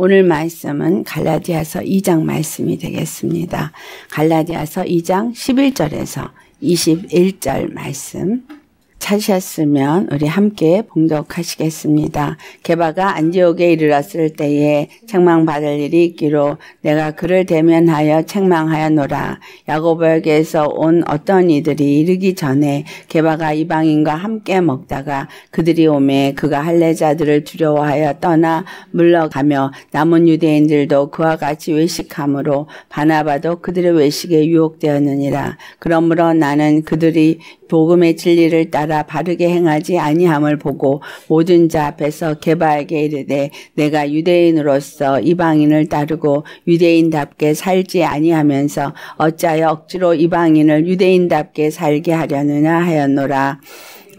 오늘 말씀은 갈라디아서 2장 말씀이 되겠습니다. 갈라디아서 2장 11절에서 21절 말씀 찾으셨으면 우리 함께 봉독하시겠습니다. 개바가 안지옥에 이르렀을 때에 책망받을 일이 있기로 내가 그를 대면하여 책망하여노라. 야고보에게서 온 어떤 이들이 이르기 전에 개바가 이방인과 함께 먹다가 그들이 오매 그가 할례자들을 두려워하여 떠나 물러가며 남은 유대인들도 그와 같이 외식함으로 바나바도 그들의 외식에 유혹되었느니라. 그러므로 나는 그들이 복음의 진리를 따라 바르게 행하지 아니함을 보고 모든 자 앞에서 개발에게 이르되 내가 유대인으로서 이방인을 따르고 유대인답게 살지 아니하면서 어찌하여 억지로 이방인을 유대인답게 살게 하려느냐 하였노라.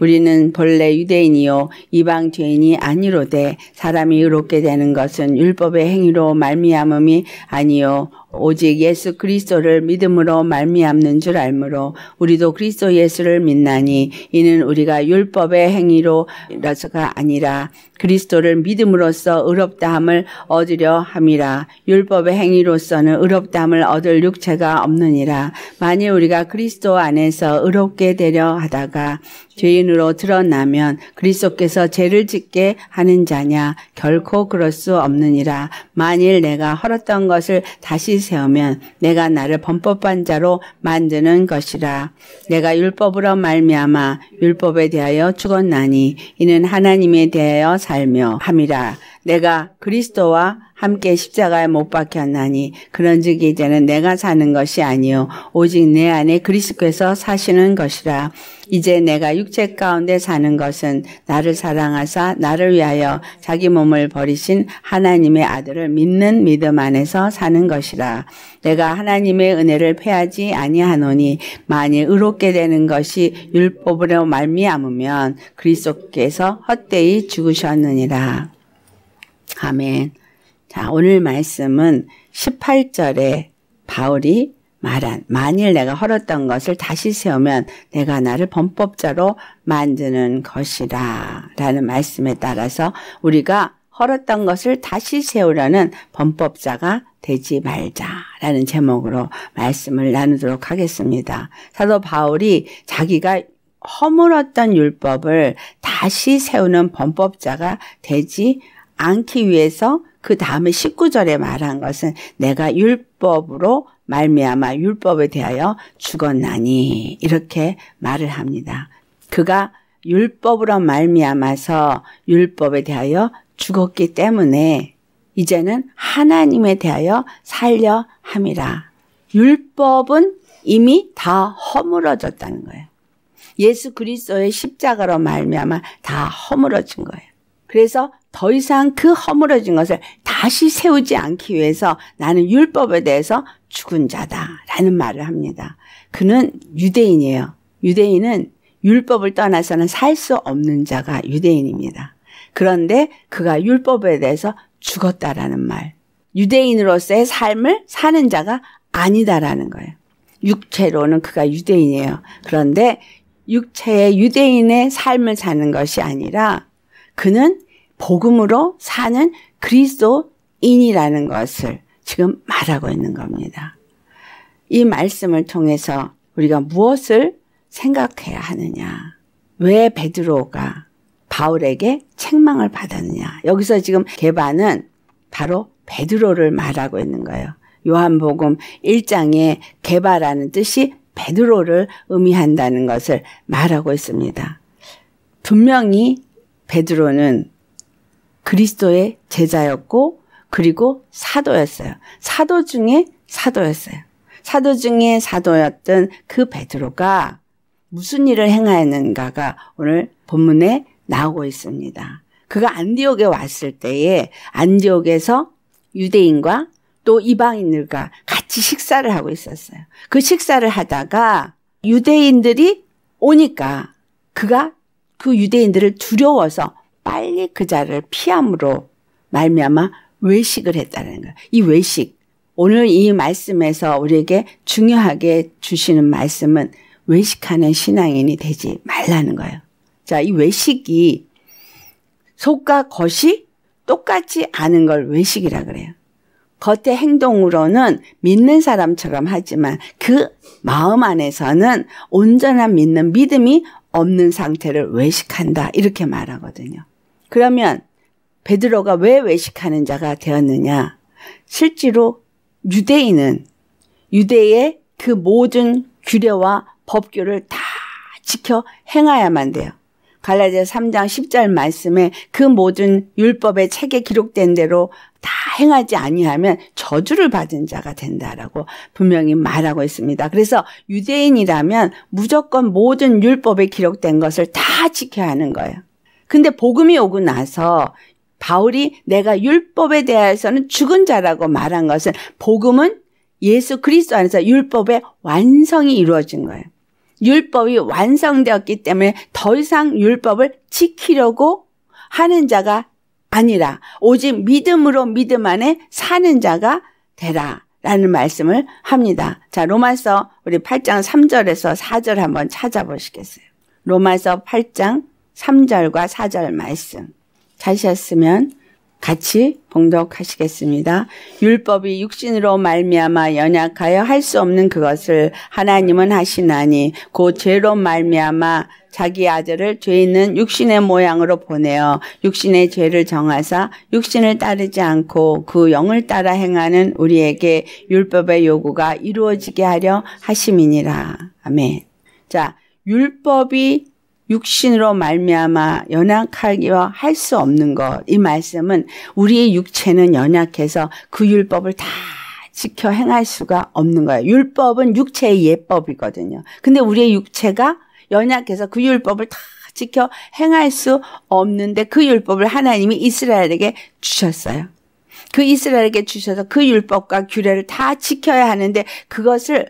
우리는 본래 유대인이요 이방 죄인이 아니로되 사람이 의롭게 되는 것은 율법의 행위로 말미암음이 아니요 오직 예수 그리스도를 믿음으로 말미암는 줄 알므로 우리도 그리스도 예수를 믿나니 이는 우리가 율법의 행위로라서가 아니라 그리스도를 믿음으로써 의롭다함을 얻으려 함이라. 율법의 행위로서는 의롭다함을 얻을 육체가 없느니라. 만일 우리가 그리스도 안에서 의롭게 되려 하다가 죄인으로 드러나면 그리스도께서 죄를 짓게 하는 자냐 결코 그럴 수 없느니라 만일 내가 헐었던 것을 다시 세우면 내가 나를 범법한 자로 만드는 것이라 내가 율법으로 말미암아 율법에 대하여 죽었나니 이는 하나님에 대하여 살며 함이라 내가 그리스도와 함께 십자가에 못 박혔나니 그런즉 이제는 내가 사는 것이 아니요 오직 내 안에 그리스도께서 사시는 것이라 이제 내가 육체 가운데 사는 것은 나를 사랑하사 나를 위하여 자기 몸을 버리신 하나님의 아들을 믿는 믿음 안에서 사는 것이라 내가 하나님의 은혜를 패하지 아니하노니 만일 의롭게 되는 것이 율법으로 말미암으면 그리스도께서 헛되이 죽으셨느니라 아멘. 자, 오늘 말씀은 18절에 바울이 말한 만일 내가 헐었던 것을 다시 세우면 내가 나를 범법자로 만드는 것이라 라는 말씀에 따라서 우리가 헐었던 것을 다시 세우라는 범법자가 되지 말자라는 제목으로 말씀을 나누도록 하겠습니다. 사도 바울이 자기가 허물었던 율법을 다시 세우는 범법자가 되지 않기 위해서 그 다음에 19절에 말한 것은 내가 율법으로 말미암아 율법에 대하여 죽었나니 이렇게 말을 합니다. 그가 율법으로 말미암아서 율법에 대하여 죽었기 때문에 이제는 하나님에 대하여 살려 함이라. 율법은 이미 다 허물어졌다는 거예요. 예수 그리스도의 십자가로 말미암아 다 허물어진 거예요. 그래서 더 이상 그 허물어진 것을 다시 세우지 않기 위해서 나는 율법에 대해서 죽은 자다라는 말을 합니다. 그는 유대인이에요. 유대인은 율법을 떠나서는 살 수 없는 자가 유대인입니다. 그런데 그가 율법에 대해서 죽었다라는 말. 유대인으로서의 삶을 사는 자가 아니다라는 거예요. 육체로는 그가 유대인이에요. 그런데 육체의 유대인의 삶을 사는 것이 아니라 그는 복음으로 사는 그리스도인이라는 것을 지금 말하고 있는 겁니다. 이 말씀을 통해서 우리가 무엇을 생각해야 하느냐? 왜 베드로가 바울에게 책망을 받았느냐? 여기서 지금 개반은 바로 베드로를 말하고 있는 거예요. 요한복음 1장에 개바라는 뜻이 베드로를 의미한다는 것을 말하고 있습니다. 분명히 베드로는 그리스도의 제자였고 그리고 사도였어요. 사도 중에 사도였어요. 사도 중에 사도였던 그 베드로가 무슨 일을 행하였는가가 오늘 본문에 나오고 있습니다. 그가 안디옥에 왔을 때에 안디옥에서 유대인과 또 이방인들과 같이 식사를 하고 있었어요. 그 식사를 하다가 유대인들이 오니까 그가 그 유대인들을 두려워서 빨리 그 자를 피함으로 말미암아 외식을 했다는 거예요. 이 외식 오늘 이 말씀에서 우리에게 중요하게 주시는 말씀은 외식하는 신앙인이 되지 말라는 거예요. 자, 이 외식이 속과 겉이 똑같지 않은 걸 외식이라 그래요. 겉의 행동으로는 믿는 사람처럼 하지만 그 마음 안에서는 온전한 믿는 믿음이 없는 상태를 외식한다. 이렇게 말하거든요. 그러면 베드로가 왜 외식하는 자가 되었느냐? 실제로 유대인은 유대의 그 모든 규례와 법규를 다 지켜 행하야만 돼요. 갈라디아 3장 10절 말씀에 그 모든 율법의 책에 기록된 대로 다 행하지 아니하면 저주를 받은 자가 된다라고 분명히 말하고 있습니다. 그래서 유대인이라면 무조건 모든 율법에 기록된 것을 다 지켜야 하는 거예요. 근데 복음이 오고 나서 바울이 내가 율법에 대해서는 죽은 자라고 말한 것은 복음은 예수 그리스도 안에서 율법의 완성이 이루어진 거예요. 율법이 완성되었기 때문에 더 이상 율법을 지키려고 하는 자가 아니라 오직 믿음으로 믿음 안에 사는 자가 되라. 라는 말씀을 합니다. 자, 로마서 우리 8장 3절에서 4절 한번 찾아보시겠어요? 로마서 8장 3절과 4절 말씀. 찾으셨으면 같이 봉독하시겠습니다. 율법이 육신으로 말미암아 연약하여 할 수 없는 그것을 하나님은 하시나니 곧 죄로 말미암아 자기 아들을 죄 있는 육신의 모양으로 보내어 육신의 죄를 정하사 육신을 따르지 않고 그 영을 따라 행하는 우리에게 율법의 요구가 이루어지게 하려 하심이니라. 아멘. 자, 율법이 육신으로 말미암아 연약하기와 할 수 없는 것 이 말씀은 우리의 육체는 연약해서 그 율법을 다 지켜 행할 수가 없는 거예요. 율법은 육체의 예법이거든요. 근데 우리의 육체가 연약해서 그 율법을 다 지켜 행할 수 없는데 그 율법을 하나님이 이스라엘에게 주셨어요. 그 이스라엘에게 주셔서 그 율법과 규례를 다 지켜야 하는데 그것을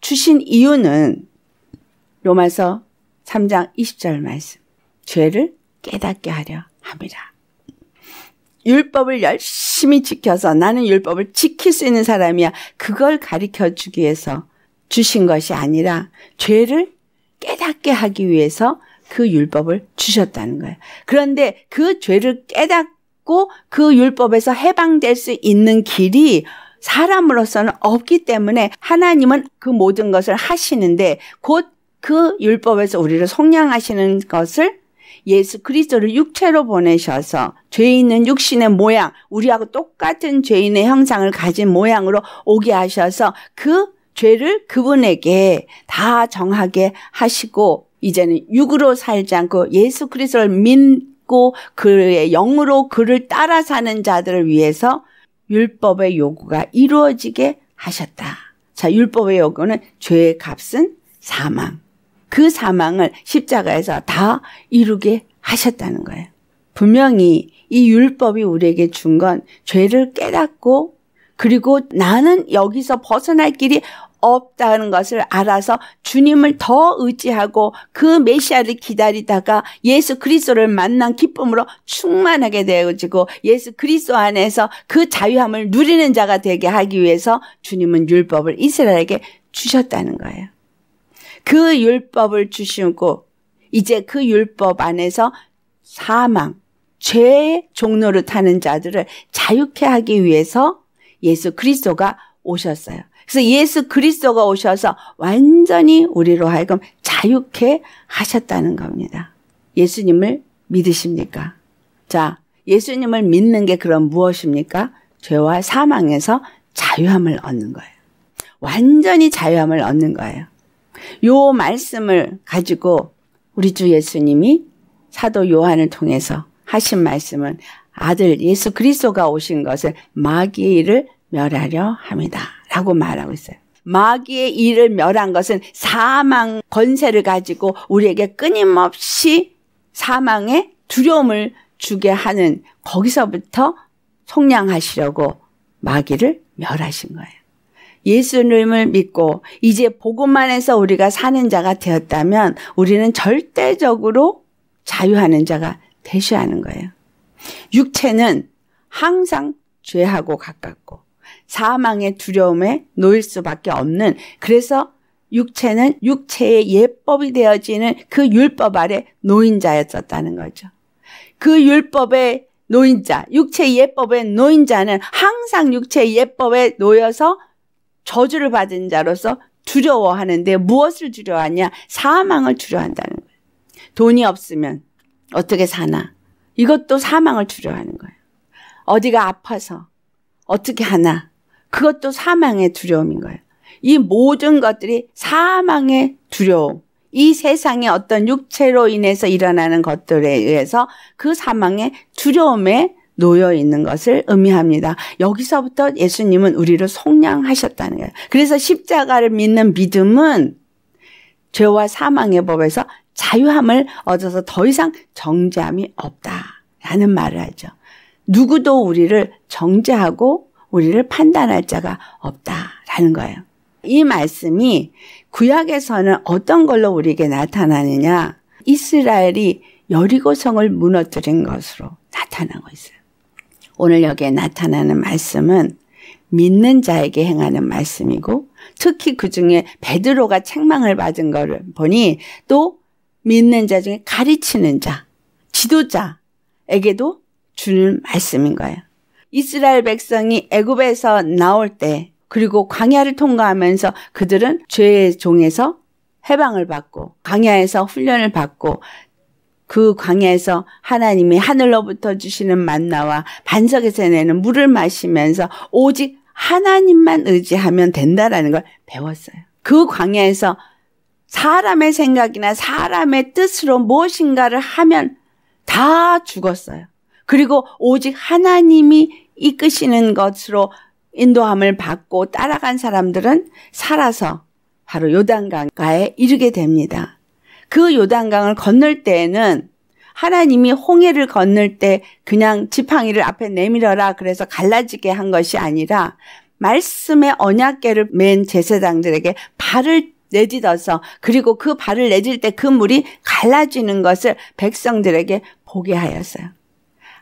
주신 이유는 로마서 3장 20절 말씀. 죄를 깨닫게 하려 합니다. 율법을 열심히 지켜서 나는 율법을 지킬 수 있는 사람이야. 그걸 가르쳐 주기 위해서 주신 것이 아니라 죄를 깨닫게 하기 위해서 그 율법을 주셨다는 거예요. 그런데 그 죄를 깨닫고 그 율법에서 해방될 수 있는 길이 사람으로서는 없기 때문에 하나님은 그 모든 것을 하시는데 곧그 율법에서 우리를 속량하시는 것을 예수 그리스도를 육체로 보내셔서 죄 있는 육신의 모양, 우리하고 똑같은 죄인의 형상을 가진 모양으로 오게 하셔서 그 죄를 그분에게 다 정하게 하시고 이제는 육으로 살지 않고 예수 그리스도를 믿고 그의 영으로 그를 따라 사는 자들을 위해서 율법의 요구가 이루어지게 하셨다. 자, 율법의 요구는 죄의 값은 사망. 그 사망을 십자가에서 다 이루게 하셨다는 거예요. 분명히 이 율법이 우리에게 준 건 죄를 깨닫고 그리고 나는 여기서 벗어날 길이 없다는 것을 알아서 주님을 더 의지하고 그 메시아를 기다리다가 예수 그리스도를 만난 기쁨으로 충만하게 되어지고 예수 그리스도 안에서 그 자유함을 누리는 자가 되게 하기 위해서 주님은 율법을 이스라엘에게 주셨다는 거예요. 그 율법을 주시고 이제 그 율법 안에서 사망, 죄의 종로를 타는 자들을 자유케 하기 위해서 예수 그리스도가 오셨어요. 그래서 예수 그리스도가 오셔서 완전히 우리로 하여금 자유케 하셨다는 겁니다. 예수님을 믿으십니까? 자, 예수님을 믿는 게 그럼 무엇입니까? 죄와 사망에서 자유함을 얻는 거예요. 완전히 자유함을 얻는 거예요. 요 말씀을 가지고 우리 주 예수님이 사도 요한을 통해서 하신 말씀은 아들 예수 그리스도가 오신 것을 마귀의 일을 멸하려 합니다. 라고 말하고 있어요. 마귀의 일을 멸한 것은 사망 권세를 가지고 우리에게 끊임없이 사망의 두려움을 주게 하는 거기서부터 속량하시려고 마귀를 멸하신 거예요. 예수님을 믿고 이제 복음만 에서 우리가 사는 자가 되었다면 우리는 절대적으로 자유하는 자가 되셔야 하는 거예요. 육체는 항상 죄하고 가깝고 사망의 두려움에 놓일 수밖에 없는 그래서 육체는 육체의 예법이 되어지는 그 율법 아래 노인자였었다는 거죠. 그 율법의 노인자, 육체 예법의 노인자는 항상 육체 예법에 놓여서 저주를 받은 자로서 두려워하는데 무엇을 두려워하냐? 사망을 두려워한다는 거예요. 돈이 없으면 어떻게 사나? 이것도 사망을 두려워하는 거예요. 어디가 아파서 어떻게 하나? 그것도 사망의 두려움인 거예요. 이 모든 것들이 사망의 두려움. 이 세상의 어떤 육체로 인해서 일어나는 것들에 의해서 그 사망의 두려움에 놓여 있는 것을 의미합니다. 여기서부터 예수님은 우리를 속량하셨다는 거예요. 그래서 십자가를 믿는 믿음은 죄와 사망의 법에서 자유함을 얻어서 더 이상 정죄함이 없다라는 말을 하죠. 누구도 우리를 정죄하고 우리를 판단할 자가 없다라는 거예요. 이 말씀이 구약에서는 어떤 걸로 우리에게 나타나느냐? 이스라엘이 여리고성을 무너뜨린 것으로 나타나고 있어요. 오늘 여기에 나타나는 말씀은 믿는 자에게 행하는 말씀이고 특히 그 중에 베드로가 책망을 받은 것을 보니 또 믿는 자 중에 가르치는 자, 지도자에게도 주는 말씀인 거예요. 이스라엘 백성이 애굽에서 나올 때 그리고 광야를 통과하면서 그들은 죄의 종에서 해방을 받고 광야에서 훈련을 받고 그 광야에서 하나님이 하늘로부터 주시는 만나와 반석에서 내는 물을 마시면서 오직 하나님만 의지하면 된다라는 걸 배웠어요. 그 광야에서 사람의 생각이나 사람의 뜻으로 무엇인가를 하면 다 죽었어요. 그리고 오직 하나님이 이끄시는 것으로 인도함을 받고 따라간 사람들은 살아서 바로 요단강가에 이르게 됩니다. 그 요단강을 건널 때에는 하나님이 홍해를 건널 때 그냥 지팡이를 앞에 내밀어라 그래서 갈라지게 한 것이 아니라 말씀의 언약계를 맨 제사장들에게 발을 내딛어서 그리고 그 발을 내딛을때 그 물이 갈라지는 것을 백성들에게 보게 하였어요.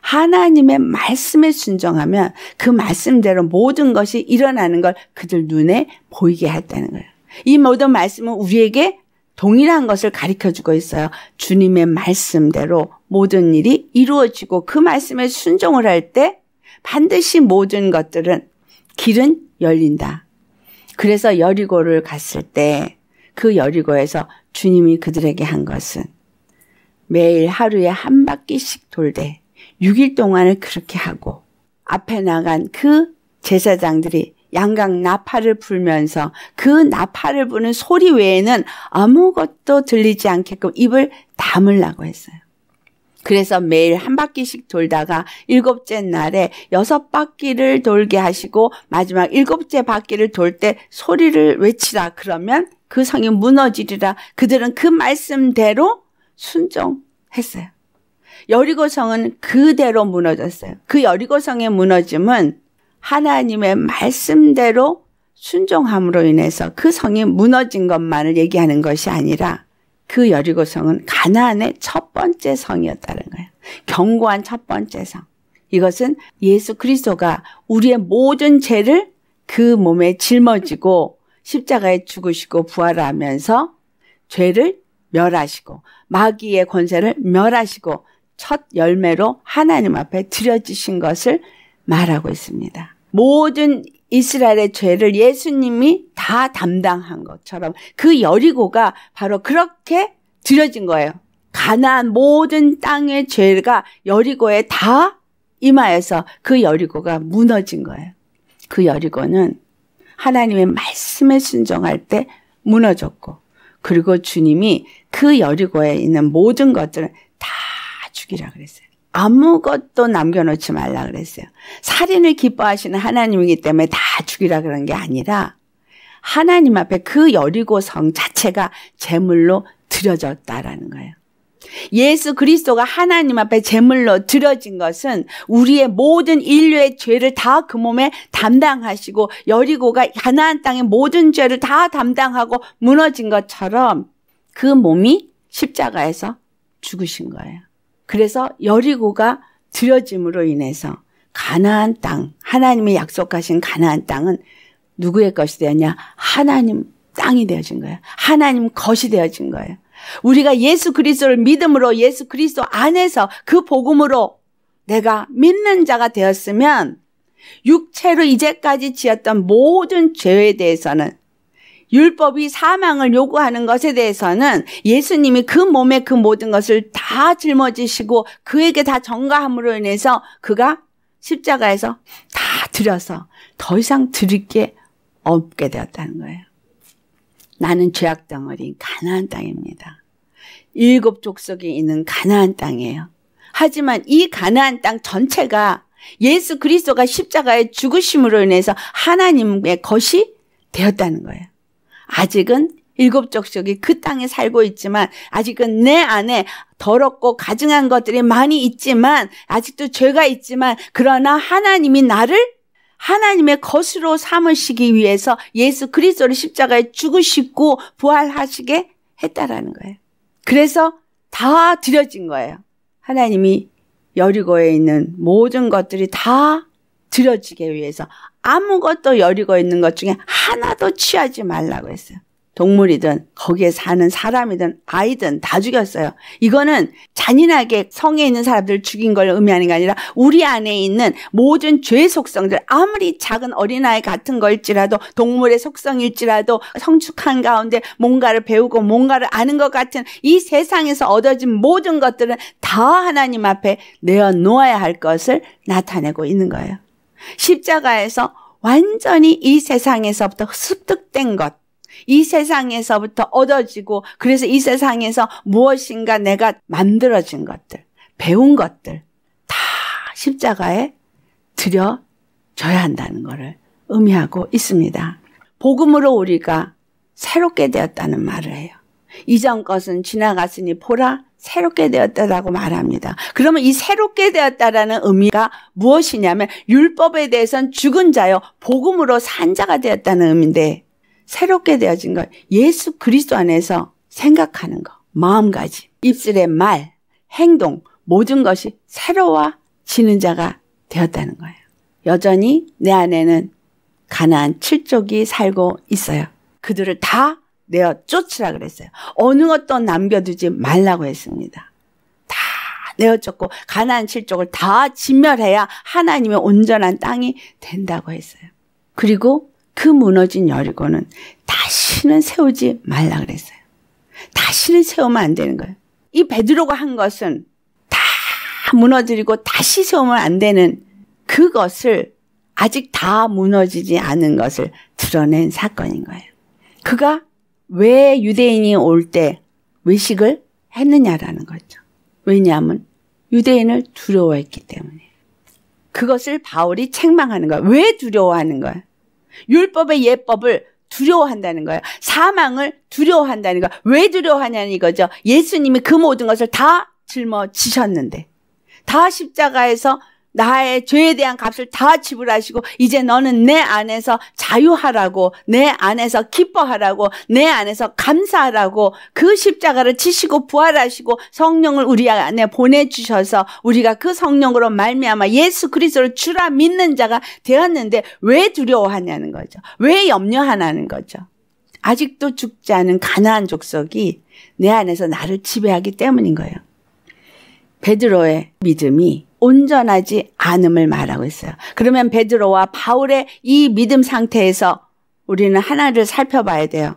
하나님의 말씀에 순종하면 그 말씀대로 모든 것이 일어나는 걸 그들 눈에 보이게 했다는 거예요. 이 모든 말씀은 우리에게 동일한 것을 가르쳐 주고 있어요. 주님의 말씀대로 모든 일이 이루어지고 그 말씀에 순종을 할 때 반드시 모든 것들은 길은 열린다. 그래서 여리고를 갔을 때 그 여리고에서 주님이 그들에게 한 것은 매일 하루에 한 바퀴씩 돌되 6일 동안을 그렇게 하고 앞에 나간 그 제사장들이 양각 나팔을 불면서 그 나팔을 부는 소리 외에는 아무것도 들리지 않게끔 입을 다물라고 했어요. 그래서 매일 한 바퀴씩 돌다가 일곱째 날에 여섯 바퀴를 돌게 하시고 마지막 일곱째 바퀴를 돌 때 소리를 외치라 그러면 그 성이 무너지리라 그들은 그 말씀대로 순종했어요. 여리고성은 그대로 무너졌어요. 그 여리고성의 무너짐은 하나님의 말씀대로 순종함으로 인해서 그 성이 무너진 것만을 얘기하는 것이 아니라 그 여리고 성은 가나안의 첫 번째 성이었다는 거예요. 견고한 첫 번째 성. 이것은 예수 그리스도가 우리의 모든 죄를 그 몸에 짊어지고 십자가에 죽으시고 부활하면서 죄를 멸하시고 마귀의 권세를 멸하시고 첫 열매로 하나님 앞에 들여지신 것을 말하고 있습니다. 모든 이스라엘의 죄를 예수님이 다 담당한 것처럼 그 여리고가 바로 그렇게 드려진 거예요. 가나안 모든 땅의 죄가 여리고에 다 임하여서 그 여리고가 무너진 거예요. 그 여리고는 하나님의 말씀에 순종할 때 무너졌고 그리고 주님이 그 여리고에 있는 모든 것들을 다 죽이라 그랬어요. 아무것도 남겨놓지 말라 그랬어요. 살인을 기뻐하시는 하나님이기 때문에 다 죽이라 그런 게 아니라 하나님 앞에 그 여리고 성 자체가 제물로 드려졌다라는 거예요. 예수 그리스도가 하나님 앞에 제물로 드려진 것은 우리의 모든 인류의 죄를 다 그 몸에 담당하시고 여리고가 가나안 땅의 모든 죄를 다 담당하고 무너진 것처럼 그 몸이 십자가에서 죽으신 거예요. 그래서 여리고가 들여짐으로 인해서 가나안 땅, 하나님이 약속하신 가나안 땅은 누구의 것이 되었냐? 하나님 땅이 되어진 거예요. 하나님 것이 되어진 거예요. 우리가 예수 그리스도를 믿음으로 예수 그리스도 안에서 그 복음으로 내가 믿는 자가 되었으면 육체로 이제까지 지었던 모든 죄에 대해서는 율법이 사망을 요구하는 것에 대해서는 예수님이 그 몸의 그 모든 것을 다 짊어지시고 그에게 다 전가함으로 인해서 그가 십자가에서 다들려서더 이상 드릴 게 없게 되었다는 거예요. 나는 죄악 덩어리인 가나안 땅입니다. 일곱 족속이 있는 가나안 땅이에요. 하지만 이 가나안 땅 전체가 예수 그리스도가 십자가의 죽으심으로 인해서 하나님의 것이 되었다는 거예요. 아직은 일곱 족속이 그 땅에 살고 있지만 아직은 내 안에 더럽고 가증한 것들이 많이 있지만 아직도 죄가 있지만 그러나 하나님이 나를 하나님의 것으로 삼으시기 위해서 예수 그리스도를 십자가에 죽으시고 부활하시게 했다라는 거예요. 그래서 다 드려진 거예요. 하나님이 여리고에 있는 모든 것들이 다 드려지게 위해서 아무것도 여리고 있는 것 중에 하나도 취하지 말라고 했어요. 동물이든 거기에 사는 사람이든 아이든 다 죽였어요. 이거는 잔인하게 성에 있는 사람들을 죽인 걸 의미하는 게 아니라 우리 안에 있는 모든 죄 속성들 아무리 작은 어린아이 같은 걸지라도 동물의 속성일지라도 성숙한 가운데 뭔가를 배우고 뭔가를 아는 것 같은 이 세상에서 얻어진 모든 것들은 다 하나님 앞에 내어놓아야 할 것을 나타내고 있는 거예요. 십자가에서 완전히 이 세상에서부터 습득된 것, 이 세상에서부터 얻어지고 그래서 이 세상에서 무엇인가 내가 만들어진 것들, 배운 것들 다 십자가에 들여져야 한다는 것을 의미하고 있습니다. 복음으로 우리가 새롭게 되었다는 말을 해요. 이전 것은 지나갔으니 보라 새롭게 되었다라고 말합니다. 그러면 이 새롭게 되었다라는 의미가 무엇이냐면 율법에 대해선 죽은 자요 복음으로 산 자가 되었다는 의미인데 새롭게 되어진 것 예수 그리스도 안에서 생각하는 것 마음가짐 입술의 말 행동 모든 것이 새로워지는 자가 되었다는 거예요. 여전히 내 안에는 가나안 칠족이 살고 있어요. 그들을 다 내어 쫓으라 그랬어요. 어느 것도 남겨두지 말라고 했습니다. 다 내어 쫓고 가나 칠족을 다 진멸해야 하나님의 온전한 땅이 된다고 했어요. 그리고 그 무너진 여리고는 다시는 세우지 말라 그랬어요. 다시는 세우면 안 되는 거예요. 이 베드로가 한 것은 다 무너뜨리고 다시 세우면 안 되는 그것을 아직 다 무너지지 않은 것을 드러낸 사건인 거예요. 그가 왜 유대인이 올 때 외식을 했느냐라는 거죠. 왜냐하면 유대인을 두려워했기 때문에. 그것을 바울이 책망하는 거야. 왜 두려워하는 거야? 율법의 예법을 두려워한다는 거예 사망을 두려워한다는 거야. 왜 두려워하냐는 이거죠. 예수님이 그 모든 것을 다 짊어지셨는데. 다 십자가에서 나의 죄에 대한 값을 다 지불하시고 이제 너는 내 안에서 자유하라고 내 안에서 기뻐하라고 내 안에서 감사하라고 그 십자가를 치시고 부활하시고 성령을 우리 안에 보내주셔서 우리가 그 성령으로 말미암아 예수 그리스도를 주라 믿는 자가 되었는데 왜 두려워하냐는 거죠. 왜 염려하냐는 거죠. 아직도 죽지 않은 가난한 족속이 내 안에서 나를 지배하기 때문인 거예요. 베드로의 믿음이 온전하지 않음을 말하고 있어요. 그러면 베드로와 바울의 이 믿음 상태에서 우리는 하나를 살펴봐야 돼요.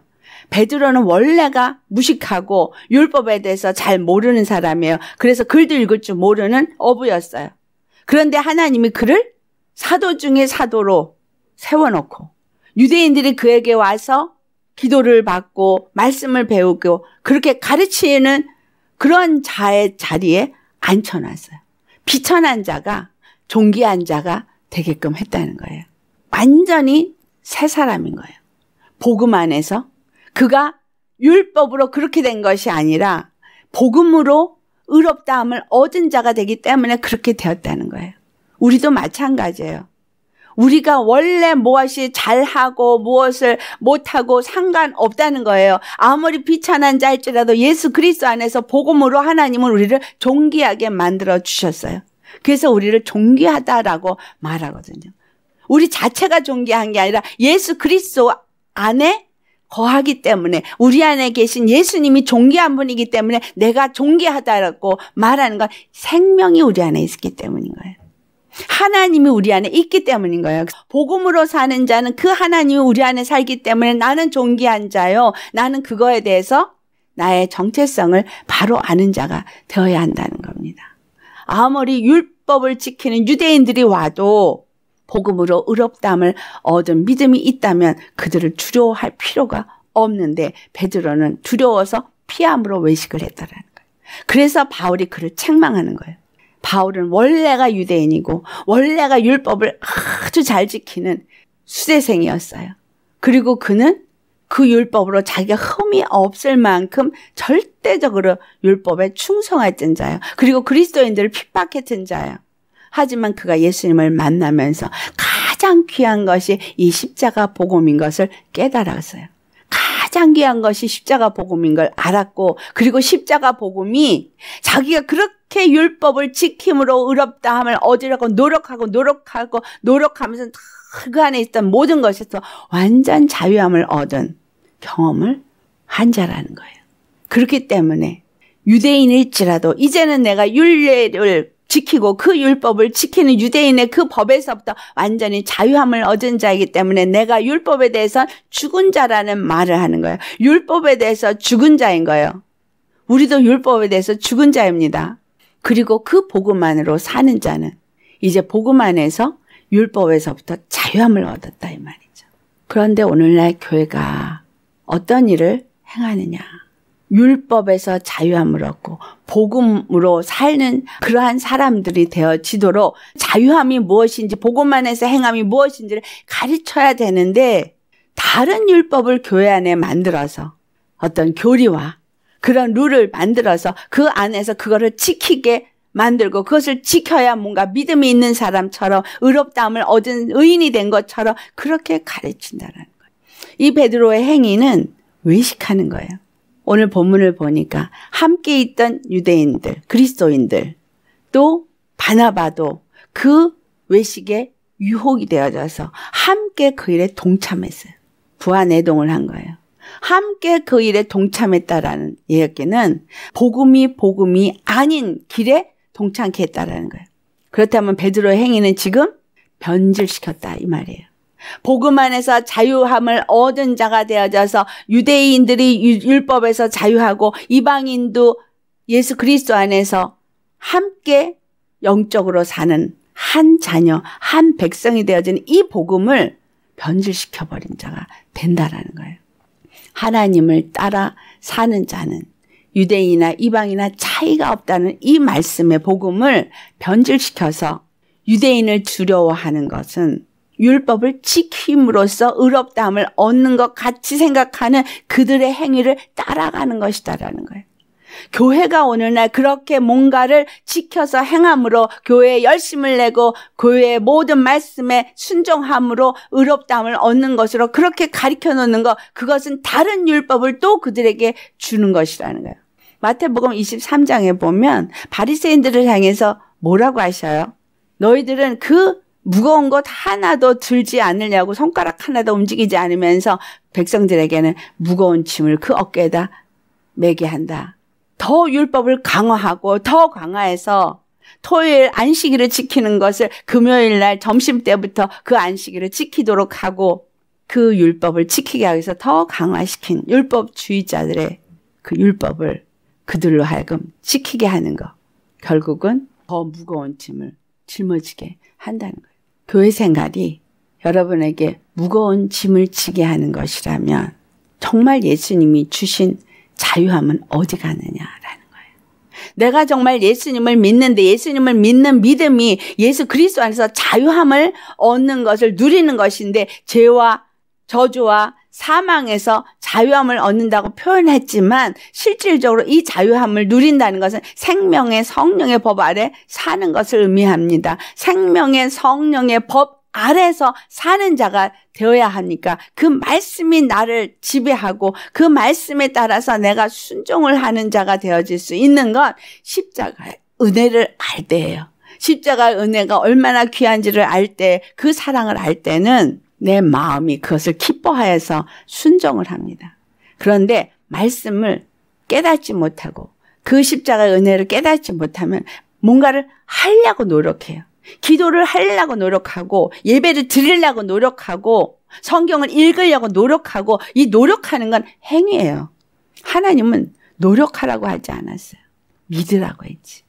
베드로는 원래가 무식하고 율법에 대해서 잘 모르는 사람이에요. 그래서 글도 읽을 줄 모르는 어부였어요. 그런데 하나님이 그를 사도 중의 사도로 세워놓고 유대인들이 그에게 와서 기도를 받고 말씀을 배우고 그렇게 가르치는 그런 자의 자리에 앉혀놨어요. 비천한 자가 종기한 자가 되게끔 했다는 거예요. 완전히 새 사람인 거예요. 복음 안에서 그가 율법으로 그렇게 된 것이 아니라 복음으로 의롭다함을 얻은 자가 되기 때문에 그렇게 되었다는 거예요. 우리도 마찬가지예요. 우리가 원래 무엇이 잘하고 무엇을 못하고 상관없다는 거예요. 아무리 비천한 자일지라도 예수 그리스도 안에서 복음으로 하나님은 우리를 존귀하게 만들어 주셨어요. 그래서 우리를 존귀하다라고 말하거든요. 우리 자체가 존귀한 게 아니라 예수 그리스도 안에 거하기 때문에 우리 안에 계신 예수님이 존귀한 분이기 때문에 내가 존귀하다라고 말하는 건 생명이 우리 안에 있기 때문인 거예요. 하나님이 우리 안에 있기 때문인 거예요. 복음으로 사는 자는 그 하나님이 우리 안에 살기 때문에 나는 존귀한 자요. 나는 그거에 대해서 나의 정체성을 바로 아는 자가 되어야 한다는 겁니다. 아무리 율법을 지키는 유대인들이 와도 복음으로 의롭담을 얻은 믿음이 있다면 그들을 두려워할 필요가 없는데 베드로는 두려워서 피함으로 외식을 했다라는 거예요. 그래서 바울이 그를 책망하는 거예요. 바울은 원래가 유대인이고 원래가 율법을 아주 잘 지키는 수대생이었어요. 그리고 그는 그 율법으로 자기가 흠이 없을 만큼 절대적으로 율법에 충성했던 자예요. 그리고 그리스도인들을 핍박했던 자예요. 하지만 그가 예수님을 만나면서 가장 귀한 것이 이 십자가 복음인 것을 깨달았어요. 가장 귀한 것이 십자가 복음인 걸 알았고 그리고 십자가 복음이 자기가 그렇게 율법을 지킴으로 의롭다함을 얻으려고 노력하고 노력하고 노력하면서 그 안에 있던 모든 것에서 완전 자유함을 얻은 경험을 한 자라는 거예요. 그렇기 때문에 유대인일지라도 이제는 내가 윤례를 지키고 그 율법을 지키는 유대인의 그 법에서부터 완전히 자유함을 얻은 자이기 때문에 내가 율법에 대해서 죽은 자라는 말을 하는 거예요. 율법에 대해서 죽은 자인 거예요. 우리도 율법에 대해서 죽은 자입니다. 그리고 그 복음만으로 사는 자는 이제 복음 안에서 율법에서부터 자유함을 얻었다 이 말이죠. 그런데 오늘날 교회가 어떤 일을 행하느냐? 율법에서 자유함을 얻고 복음으로 살는 그러한 사람들이 되어지도록 자유함이 무엇인지 복음만에서 행함이 무엇인지를 가르쳐야 되는데 다른 율법을 교회 안에 만들어서 어떤 교리와 그런 룰을 만들어서 그 안에서 그거를 지키게 만들고 그것을 지켜야 뭔가 믿음이 있는 사람처럼 의롭다함을 얻은 의인이 된 것처럼 그렇게 가르친다는 거예요. 이 베드로의 행위는 외식하는 거예요. 오늘 본문을 보니까 함께 있던 유대인들, 그리스도인들, 또 바나바도 그 외식에 유혹이 되어져서 함께 그 일에 동참했어요. 부하내동을 한 거예요. 함께 그 일에 동참했다라는 이야기는 복음이 복음이 아닌 길에 동참 했다라는 거예요. 그렇다면 베드로의 행위는 지금 변질시켰다 이 말이에요. 복음 안에서 자유함을 얻은 자가 되어져서 유대인들이 율법에서 자유하고 이방인도 예수 그리스도 안에서 함께 영적으로 사는 한 자녀, 한 백성이 되어진 이 복음을 변질시켜 버린 자가 된다라는 거예요. 하나님을 따라 사는 자는 유대인이나 이방이나 차이가 없다는 이 말씀의 복음을 변질시켜서 유대인을 두려워하는 것은 율법을 지킴으로써 의롭다함을 얻는 것 같이 생각하는 그들의 행위를 따라가는 것이다라는 거예요. 교회가 오늘날 그렇게 뭔가를 지켜서 행함으로 교회에 열심을 내고 교회의 모든 말씀에 순종함으로 의롭다함을 얻는 것으로 그렇게 가리켜 놓는 것 그것은 다른 율법을 또 그들에게 주는 것이라는 거예요. 마태복음 23장에 보면 바리새인들을 향해서 뭐라고 하셔요? 너희들은 그 무거운 것 하나도 들지 않으려고 손가락 하나도 움직이지 않으면서 백성들에게는 무거운 짐을 그 어깨에다 매게 한다. 더 율법을 강화하고 더 강화해서 토요일 안식일을 지키는 것을 금요일 날 점심 때부터 그 안식일을 지키도록 하고 그 율법을 지키게 하기 위해서 더 강화시킨 율법주의자들의 그 율법을 그들로 하여금 지키게 하는 것. 결국은 더 무거운 짐을 짊어지게 한다는 거예요. 교회 생활이 여러분에게 무거운 짐을 지게 하는 것이라면 정말 예수님이 주신 자유함은 어디 가느냐라는 거예요. 내가 정말 예수님을 믿는데 예수님을 믿는 믿음이 예수 그리스도 안에서 자유함을 얻는 것을 누리는 것인데 죄와 저주와 사망에서 자유함을 얻는다고 표현했지만 실질적으로 이 자유함을 누린다는 것은 생명의 성령의 법 아래 사는 것을 의미합니다. 생명의 성령의 법 아래서 사는 자가 되어야 하니까 그 말씀이 나를 지배하고 그 말씀에 따라서 내가 순종을 하는 자가 되어질 수 있는 건 십자가의 은혜를 알 때예요. 십자가의 은혜가 얼마나 귀한지를 알 때, 그 사랑을 알 때는 내 마음이 그것을 기뻐하여서 순종을 합니다. 그런데 말씀을 깨닫지 못하고 그 십자가의 은혜를 깨닫지 못하면 뭔가를 하려고 노력해요. 기도를 하려고 노력하고 예배를 드리려고 노력하고 성경을 읽으려고 노력하고 이 노력하는 건 행위예요. 하나님은 노력하라고 하지 않았어요. 믿으라고 했지.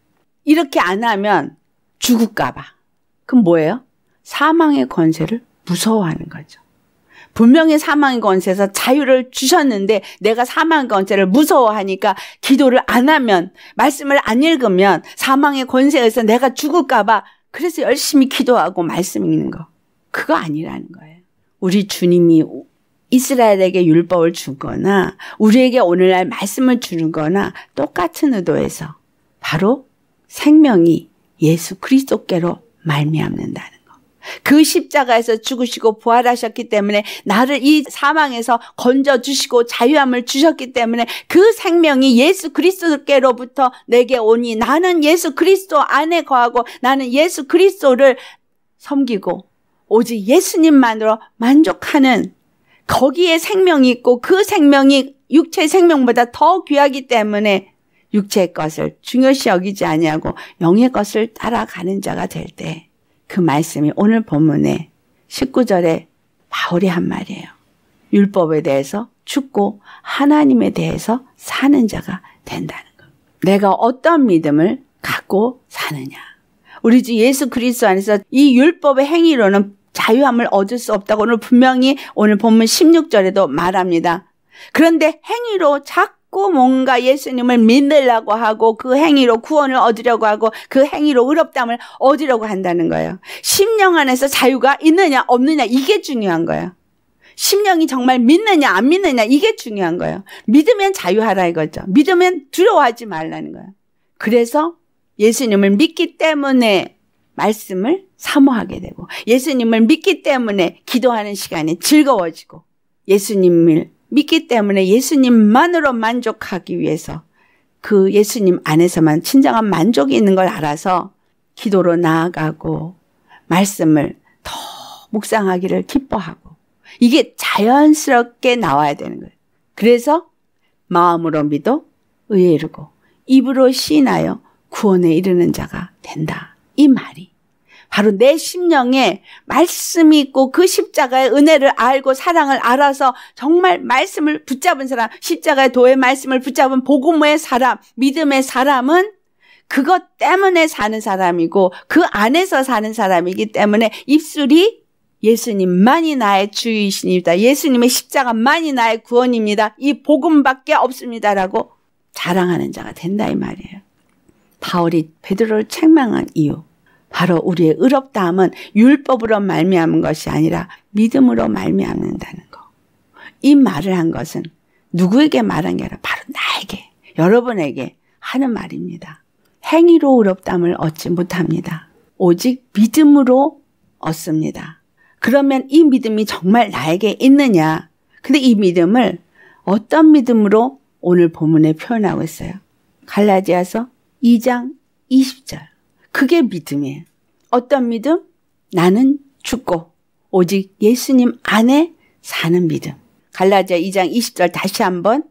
이렇게 안 하면 죽을까봐. 그럼 뭐예요? 사망의 권세를 무서워하는 거죠. 분명히 사망의 권세에서 자유를 주셨는데 내가 사망의 권세를 무서워하니까 기도를 안 하면 말씀을 안 읽으면 사망의 권세에서 내가 죽을까봐 그래서 열심히 기도하고 말씀 읽는 거 그거 아니라는 거예요. 우리 주님이 이스라엘에게 율법을 주거나 우리에게 오늘날 말씀을 주는 거나 똑같은 의도에서 바로 생명이 예수 그리스도께로 말미암는다는 그 십자가에서 죽으시고 부활하셨기 때문에 나를 이 사망에서 건져 주시고 자유함을 주셨기 때문에 그 생명이 예수 그리스도께로부터 내게 오니 나는 예수 그리스도 안에 거하고 나는 예수 그리스도를 섬기고 오직 예수님만으로 만족하는 거기에 생명이 있고 그 생명이 육체 생명보다 더 귀하기 때문에 육체의 것을 중요시 여기지 아니하고 영의 것을 따라가는 자가 될 때. 그 말씀이 오늘 본문에 19절에 바울이 한 말이에요. 율법에 대해서 죽고 하나님에 대해서 사는 자가 된다는 것. 내가 어떤 믿음을 갖고 사느냐. 우리 주 예수 그리스도 안에서 이 율법의 행위로는 자유함을 얻을 수 없다고 오늘 분명히 오늘 본문 16절에도 말합니다. 그런데 행위로 자꾸 자꾸 뭔가 예수님을 믿으려고 하고 그 행위로 구원을 얻으려고 하고 그 행위로 의롭담을 얻으려고 한다는 거예요. 심령 안에서 자유가 있느냐 없느냐 이게 중요한 거예요. 심령이 정말 믿느냐 안 믿느냐 이게 중요한 거예요. 믿으면 자유하라 이거죠. 믿으면 두려워하지 말라는 거예요. 그래서 예수님을 믿기 때문에 말씀을 사모하게 되고 예수님을 믿기 때문에 기도하는 시간이 즐거워지고 예수님을 믿기 때문에 예수님만으로 만족하기 위해서 그 예수님 안에서만 진정한 만족이 있는 걸 알아서 기도로 나아가고 말씀을 더 묵상하기를 기뻐하고 이게 자연스럽게 나와야 되는 거예요. 그래서 마음으로 믿어 의에 이르고 입으로 신하여 구원에 이르는 자가 된다. 이 말이 바로 내 심령에 말씀이 있고 그 십자가의 은혜를 알고 사랑을 알아서 정말 말씀을 붙잡은 사람, 십자가의 도의 말씀을 붙잡은 복음의 사람, 믿음의 사람은 그것 때문에 사는 사람이고 그 안에서 사는 사람이기 때문에 입술이 예수님만이 나의 주이십니다. 예수님의 십자가만이 나의 구원입니다. 이 복음밖에 없습니다라고 자랑하는 자가 된다 이 말이에요. 바울이 베드로를 책망한 이유. 바로 우리의 의롭다함은 율법으로 말미암은 것이 아니라 믿음으로 말미암는다는 거. 이 말을 한 것은 누구에게 말한 게 아니라 바로 나에게, 여러분에게 하는 말입니다. 행위로 의롭담을 얻지 못합니다. 오직 믿음으로 얻습니다. 그러면 이 믿음이 정말 나에게 있느냐? 근데 이 믿음을 어떤 믿음으로 오늘 본문에 표현하고 있어요. 갈라지아서 2장 20절. 그게 믿음이에요. 어떤 믿음? 나는 죽고 오직 예수님 안에 사는 믿음. 갈라디아 2장 20절 다시 한번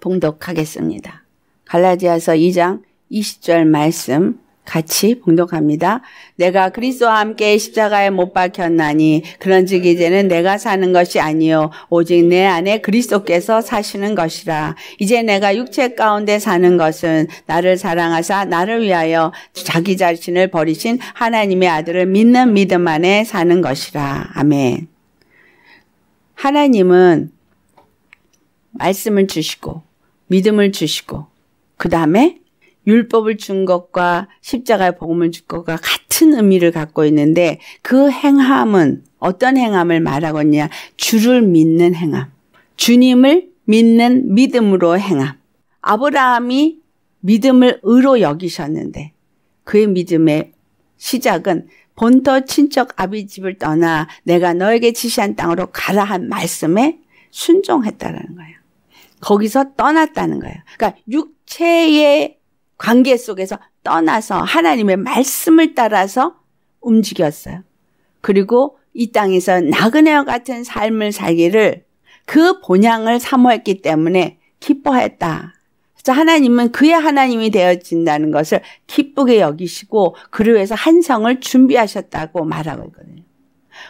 봉독하겠습니다. 갈라디아서 2장 20절 말씀 같이 봉독합니다. 내가 그리스도와 함께 십자가에 못 박혔나니 그런즉 이제는 내가 사는 것이 아니요 오직 내 안에 그리스도께서 사시는 것이라. 이제 내가 육체 가운데 사는 것은 나를 사랑하사 나를 위하여 자기 자신을 버리신 하나님의 아들을 믿는 믿음 안에 사는 것이라. 아멘. 하나님은 말씀을 주시고 믿음을 주시고 그 다음에 율법을 준 것과 십자가의 복음을 준 것과 같은 의미를 갖고 있는데 그 행함은 어떤 행함을 말하겠냐? 주를 믿는 행함. 주님을 믿는 믿음으로 행함. 아브라함이 믿음을 의로 여기셨는데 그의 믿음의 시작은 본토 친척 아비 집을 떠나 내가 너에게 지시한 땅으로 가라 한 말씀에 순종했다라는 거예요. 거기서 떠났다는 거예요. 그러니까 육체의 관계 속에서 떠나서 하나님의 말씀을 따라서 움직였어요. 그리고 이 땅에서 나그네와 같은 삶을 살기를 그 본향을 사모했기 때문에 기뻐했다. 그래서 하나님은 그의 하나님이 되어진다는 것을 기쁘게 여기시고 그를 위해서 한성을 준비하셨다고 말하고 있거든요.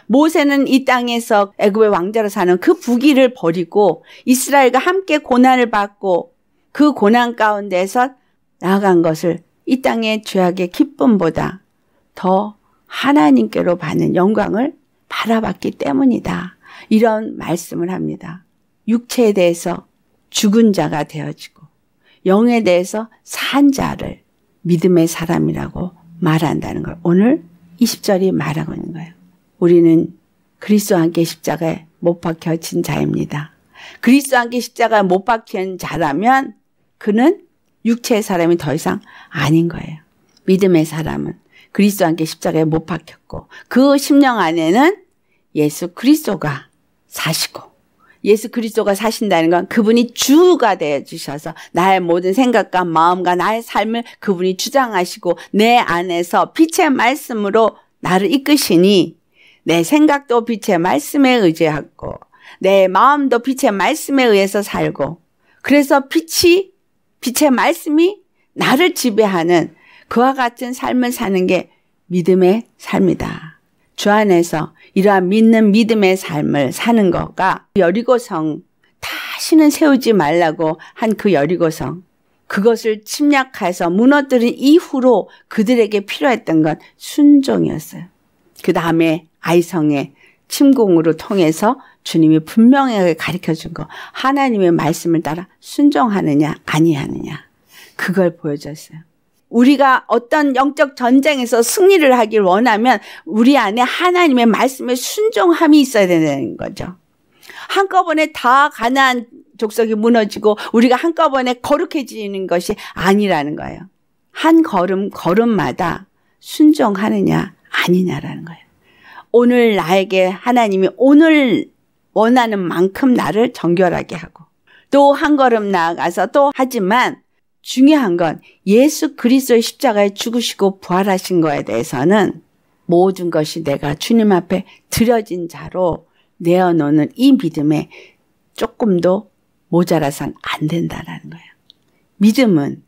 모세는 이 땅에서 애굽의 왕자로 사는 그 부귀를 버리고 이스라엘과 함께 고난을 받고 그 고난 가운데서 나아간 것을 이 땅의 죄악의 기쁨보다 더 하나님께로 받는 영광을 바라봤기 때문이다. 이런 말씀을 합니다. 육체에 대해서 죽은 자가 되어지고 영에 대해서 산 자를 믿음의 사람이라고 말한다는 걸 오늘 20절이 말하고 있는 거예요. 우리는 그리스도와 함께 십자가에 못 박혀진 자입니다. 그리스도와 함께 십자가에 못 박힌 자라면 그는 육체의 사람이 더 이상 아닌 거예요. 믿음의 사람은 그리스도 함께 십자가에 못 박혔고 그 심령 안에는 예수 그리스도가 사시고 예수 그리스도가 사신다는 건 그분이 주가 되어 주셔서 나의 모든 생각과 마음과 나의 삶을 그분이 주장하시고 내 안에서 빛의 말씀으로 나를 이끄시니 내 생각도 빛의 말씀에 의지하고 내 마음도 빛의 말씀에 의해서 살고 그래서 빛이 빛의 말씀이 나를 지배하는 그와 같은 삶을 사는 게 믿음의 삶이다. 주 안에서 이러한 믿는 믿음의 삶을 사는 거가 여리고성 다시는 세우지 말라고 한 그 여리고성 그것을 침략해서 무너뜨린 이후로 그들에게 필요했던 건 순종이었어요. 그 다음에 아이성의 침공으로 통해서 주님이 분명하게 가르쳐 준 거. 하나님의 말씀을 따라 순종하느냐, 아니하느냐. 그걸 보여줬어요. 우리가 어떤 영적 전쟁에서 승리를 하길 원하면 우리 안에 하나님의 말씀에 순종함이 있어야 되는 거죠. 한꺼번에 다 가난 족속이 무너지고 우리가 한꺼번에 거룩해지는 것이 아니라는 거예요. 한 걸음 걸음마다 순종하느냐 아니냐라는 거예요. 오늘 나에게 하나님이 오늘 원하는 만큼 나를 정결하게 하고 또 한 걸음 나아가서 또 하지만 중요한 건 예수 그리스도의 십자가에 죽으시고 부활하신 거에 대해서는 모든 것이 내가 주님 앞에 드려진 자로 내어놓는 이 믿음에 조금도 모자라선 안 된다라는 거야. 믿음은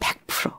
100%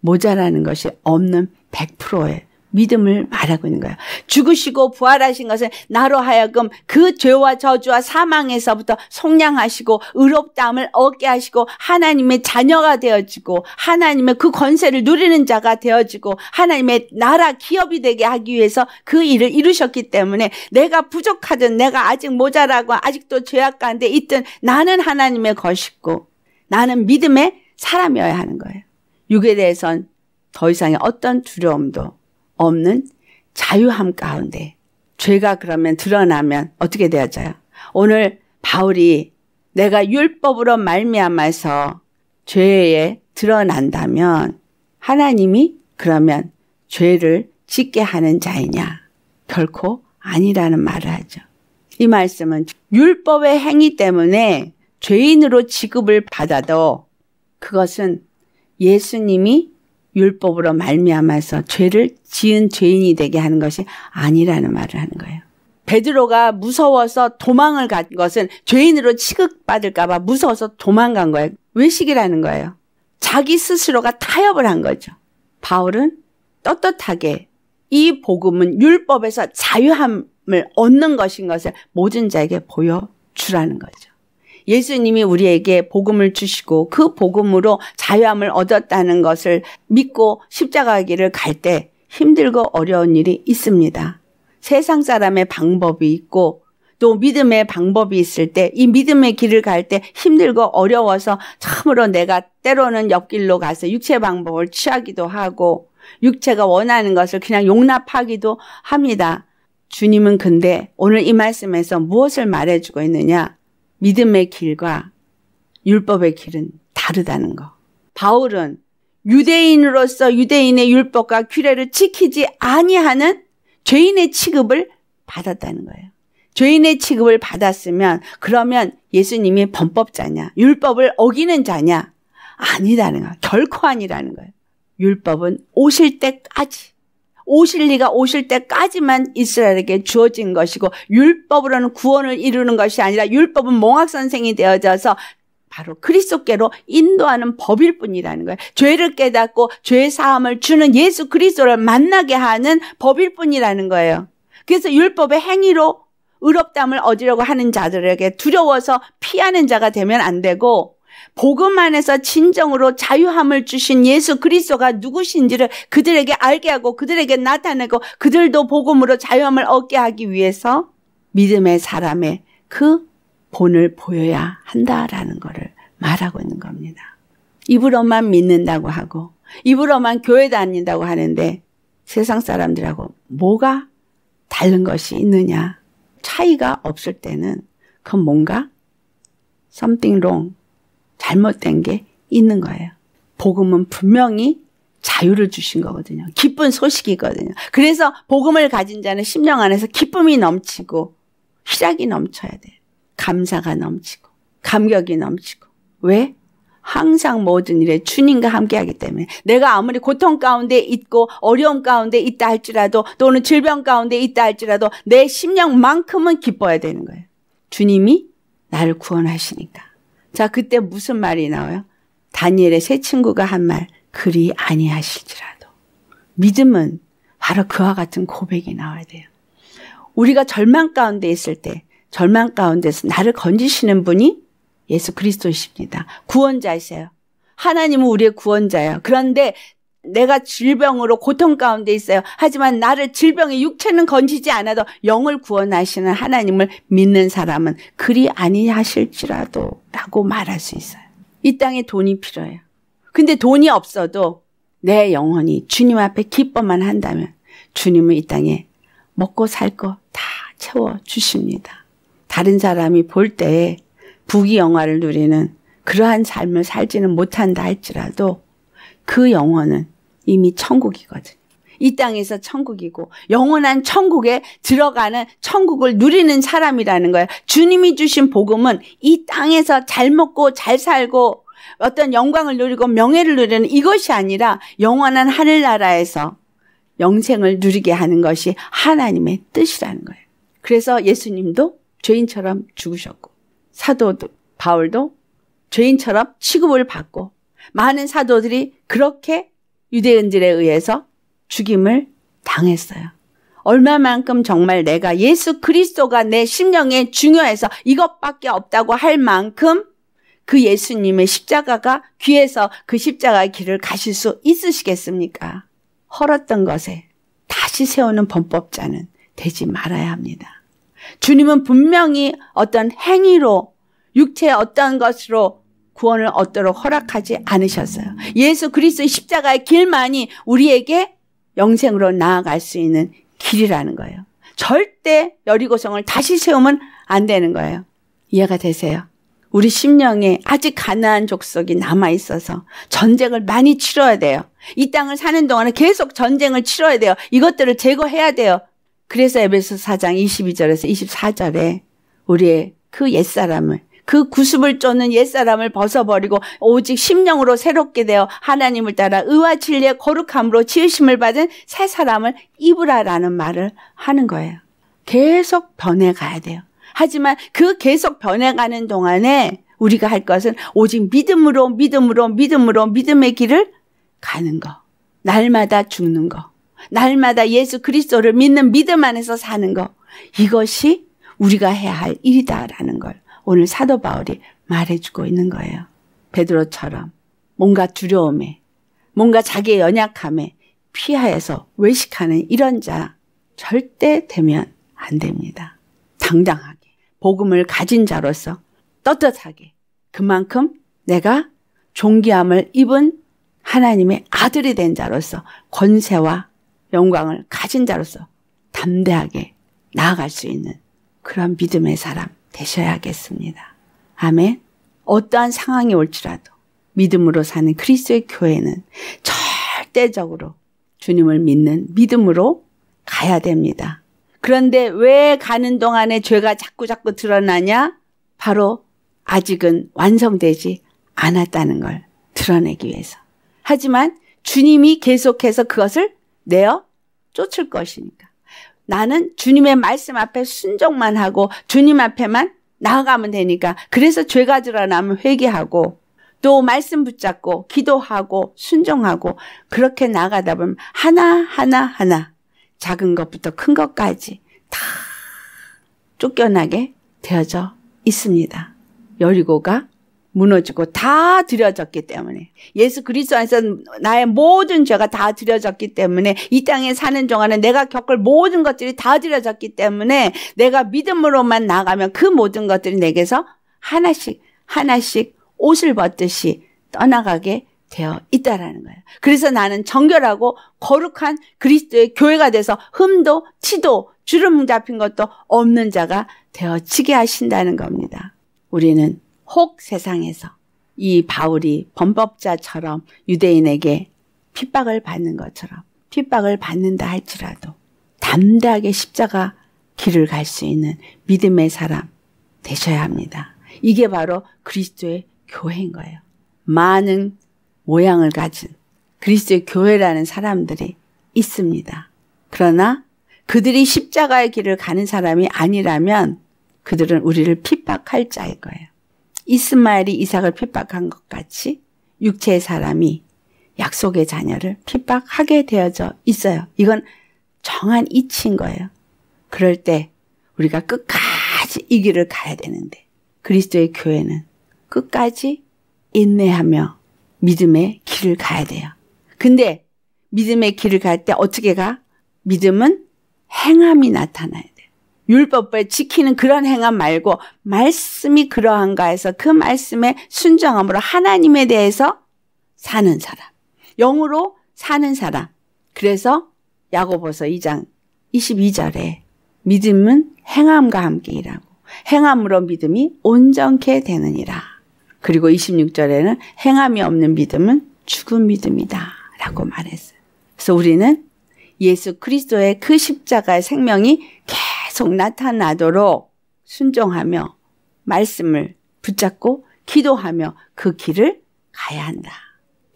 모자라는 것이 없는 1 0 0요 믿음을 말하고 있는 거예요. 죽으시고 부활하신 것은 나로 하여금 그 죄와 저주와 사망에서부터 속량하시고 의롭다함을 얻게 하시고 하나님의 자녀가 되어지고 하나님의 그 권세를 누리는 자가 되어지고 하나님의 나라 기업이 되게 하기 위해서 그 일을 이루셨기 때문에 내가 부족하든 내가 아직 모자라고 아직도 죄악 가운데 있든 나는 하나님의 것이고 나는 믿음의 사람이어야 하는 거예요. 육에 대해선 더 이상의 어떤 두려움도 없는 자유함 가운데 죄가 그러면 드러나면 어떻게 되어져요? 오늘 바울이 내가 율법으로 말미암아서 죄에 드러난다면 하나님이 그러면 죄를 짓게 하는 자이냐? 결코 아니라는 말을 하죠. 이 말씀은 율법의 행위 때문에 죄인으로 취급을 받아도 그것은 예수님이 율법으로 말미암아서 죄를 지은 죄인이 되게 하는 것이 아니라는 말을 하는 거예요. 베드로가 무서워서 도망을 간 것은 죄인으로 취급받을까봐 무서워서 도망간 거예요. 외식이라는 거예요. 자기 스스로가 타협을 한 거죠. 바울은 떳떳하게 이 복음은 율법에서 자유함을 얻는 것인 것을 모든 자에게 보여주라는 거죠. 예수님이 우리에게 복음을 주시고 그 복음으로 자유함을 얻었다는 것을 믿고 십자가 길을 갈 때 힘들고 어려운 일이 있습니다. 세상 사람의 방법이 있고 또 믿음의 방법이 있을 때 이 믿음의 길을 갈 때 힘들고 어려워서 참으로 내가 때로는 옆길로 가서 육체 방법을 취하기도 하고 육체가 원하는 것을 그냥 용납하기도 합니다. 주님은 근데 오늘 이 말씀에서 무엇을 말해주고 있느냐? 믿음의 길과 율법의 길은 다르다는 거. 바울은 유대인으로서 유대인의 율법과 규례를 지키지 아니하는 죄인의 취급을 받았다는 거예요. 죄인의 취급을 받았으면 그러면 예수님이 범법자냐, 율법을 어기는 자냐? 아니라는 거 결코 아니라는 거예요. 율법은 오실 때까지 오실 리가 오실 때까지만 이스라엘에게 주어진 것이고 율법으로는 구원을 이루는 것이 아니라 율법은 몽학 선생이 되어져서 바로 그리스도께로 인도하는 법일 뿐이라는 거예요. 죄를 깨닫고 죄 사함을 주는 예수 그리스도를 만나게 하는 법일 뿐이라는 거예요. 그래서 율법의 행위로 의롭담을 얻으려고 하는 자들에게 두려워서 피하는 자가 되면 안 되고 복음 안에서 진정으로 자유함을 주신 예수 그리스도가 누구신지를 그들에게 알게 하고 그들에게 나타내고 그들도 복음으로 자유함을 얻게 하기 위해서 믿음의 사람의 그 본을 보여야 한다라는 것을 말하고 있는 겁니다. 입으로만 믿는다고 하고 입으로만 교회 다닌다고 하는데 세상 사람들하고 뭐가 다른 것이 있느냐 차이가 없을 때는 그건 뭔가 something wrong 잘못된 게 있는 거예요. 복음은 분명히 자유를 주신 거거든요. 기쁜 소식이거든요. 그래서 복음을 가진 자는 심령 안에서 기쁨이 넘치고 희락이 넘쳐야 돼요. 감사가 넘치고 감격이 넘치고 왜? 항상 모든 일에 주님과 함께하기 때문에 내가 아무리 고통 가운데 있고 어려움 가운데 있다 할지라도 또는 질병 가운데 있다 할지라도 내 심령만큼은 기뻐야 되는 거예요. 주님이 나를 구원하시니까. 자, 그때 무슨 말이 나와요? 다니엘의 세 친구가 한 말, 그리 아니하실지라도. 믿음은 바로 그와 같은 고백이 나와야 돼요. 우리가 절망 가운데 있을 때, 절망 가운데서 나를 건지시는 분이 예수 그리스도이십니다. 구원자이세요. 하나님은 우리의 구원자예요. 그런데 내가 질병으로 고통 가운데 있어요. 하지만 나를 질병의 육체는 건지지 않아도 영을 구원하시는 하나님을 믿는 사람은 그리 아니하실지라도 라고 말할 수 있어요. 이 땅에 돈이 필요해요. 근데 돈이 없어도 내 영혼이 주님 앞에 기뻐만 한다면 주님은 이 땅에 먹고 살 거 다 채워 주십니다. 다른 사람이 볼 때 부귀 영화를 누리는 그러한 삶을 살지는 못한다 할지라도 그 영혼은 이미 천국이거든이 땅에서 천국이고 영원한 천국에 들어가는 천국을 누리는 사람이라는 거예요. 주님이 주신 복음은 이 땅에서 잘 먹고 잘 살고 어떤 영광을 누리고 명예를 누리는 이것이 아니라 영원한 하늘나라에서 영생을 누리게 하는 것이 하나님의 뜻이라는 거예요. 그래서 예수님도 죄인처럼 죽으셨고 사도 바울도 죄인처럼 취급을 받고 많은 사도들이 그렇게 유대인들에 의해서 죽임을 당했어요. 얼마만큼 정말 내가 예수 그리스도가 내 심령에 중요해서 이것밖에 없다고 할 만큼 그 예수님의 십자가가 귀에서 그 십자가의 길을 가실 수 있으시겠습니까? 헐었던 것에 다시 세우는 범법자는 되지 말아야 합니다. 주님은 분명히 어떤 행위로 육체의 어떤 것으로 구원을 얻도록 허락하지 않으셨어요. 예수 그리스도의 십자가의 길만이 우리에게 영생으로 나아갈 수 있는 길이라는 거예요. 절대 여리고성을 다시 세우면 안 되는 거예요. 이해가 되세요? 우리 심령에 아직 가난한 족속이 남아 있어서 전쟁을 많이 치러야 돼요. 이 땅을 사는 동안에 계속 전쟁을 치러야 돼요. 이것들을 제거해야 돼요. 그래서 에베소 4장 22절에서 24절에 우리의 그 옛사람을 그 구습을 쫓는 옛사람을 벗어버리고 오직 심령으로 새롭게 되어 하나님을 따라 의와 진리의 거룩함으로 지으심을 받은 새 사람을 입으라라는 말을 하는 거예요. 계속 변해가야 돼요. 하지만 그 계속 변해가는 동안에 우리가 할 것은 오직 믿음으로 믿음으로 믿음으로 믿음의 길을 가는 거. 날마다 죽는 거. 날마다 예수 그리스도를 믿는 믿음 안에서 사는 거. 이것이 우리가 해야 할 일이다라는 걸 오늘 사도 바울이 말해주고 있는 거예요. 베드로처럼 뭔가 두려움에 뭔가 자기의 연약함에 피하에서 외식하는 이런 자 절대 되면 안 됩니다. 당당하게 복음을 가진 자로서 떳떳하게 그만큼 내가 존귀함을 입은 하나님의 아들이 된 자로서 권세와 영광을 가진 자로서 담대하게 나아갈 수 있는 그런 믿음의 사람 되셔야겠습니다. 아멘. 어떠한 상황이 올지라도 믿음으로 사는 그리스도의 교회는 절대적으로 주님을 믿는 믿음으로 가야 됩니다. 그런데 왜 가는 동안에 죄가 자꾸 자꾸 드러나냐? 바로 아직은 완성되지 않았다는 걸 드러내기 위해서. 하지만 주님이 계속해서 그것을 내어 쫓을 것이니까. 나는 주님의 말씀 앞에 순종만 하고 주님 앞에만 나아가면 되니까 그래서 죄가 드러나면 회개하고 또 말씀 붙잡고 기도하고 순종하고 그렇게 나가다 보면 하나하나 하나, 하나 작은 것부터 큰 것까지 다 쫓겨나게 되어져 있습니다. 여리고가 무너지고 다 드려졌기 때문에 예수 그리스도 안에서 나의 모든 죄가 다 드려졌기 때문에 이 땅에 사는 동안에 내가 겪을 모든 것들이 다 드려졌기 때문에 내가 믿음으로만 나가면 그 모든 것들이 내게서 하나씩 하나씩 옷을 벗듯이 떠나가게 되어 있다라는 거예요. 그래서 나는 정결하고 거룩한 그리스도의 교회가 돼서 흠도 치도 주름 잡힌 것도 없는 자가 되어지게 하신다는 겁니다. 우리는 혹 세상에서 이 바울이 범법자처럼 유대인에게 핍박을 받는 것처럼 핍박을 받는다 할지라도 담대하게 십자가 길을 갈 수 있는 믿음의 사람 되셔야 합니다. 이게 바로 그리스도의 교회인 거예요. 많은 모양을 가진 그리스도의 교회라는 사람들이 있습니다. 그러나 그들이 십자가의 길을 가는 사람이 아니라면 그들은 우리를 핍박할 자일 거예요. 이스마엘이 이삭을 핍박한 것 같이 육체의 사람이 약속의 자녀를 핍박하게 되어져 있어요. 이건 정한 이치인 거예요. 그럴 때 우리가 끝까지 이 길을 가야 되는데 그리스도의 교회는 끝까지 인내하며 믿음의 길을 가야 돼요. 근데 믿음의 길을 갈 때 어떻게 가? 믿음은 행함이 나타나야 돼. 율법을 지키는 그런 행함 말고 말씀이 그러한가 해서 그 말씀에 순정함으로 하나님에 대해서 사는 사람. 영으로 사는 사람. 그래서 야고보서 2장 22절에 믿음은 행함과 함께일하고 행함으로 믿음이 온전케 되느니라. 그리고 26절에는 행함이 없는 믿음은 죽은 믿음이다. 라고 말했어요. 그래서 우리는 예수 그리스도의 그 십자가의 생명이 계속 계속 나타나도록 순종하며 말씀을 붙잡고 기도하며 그 길을 가야 한다.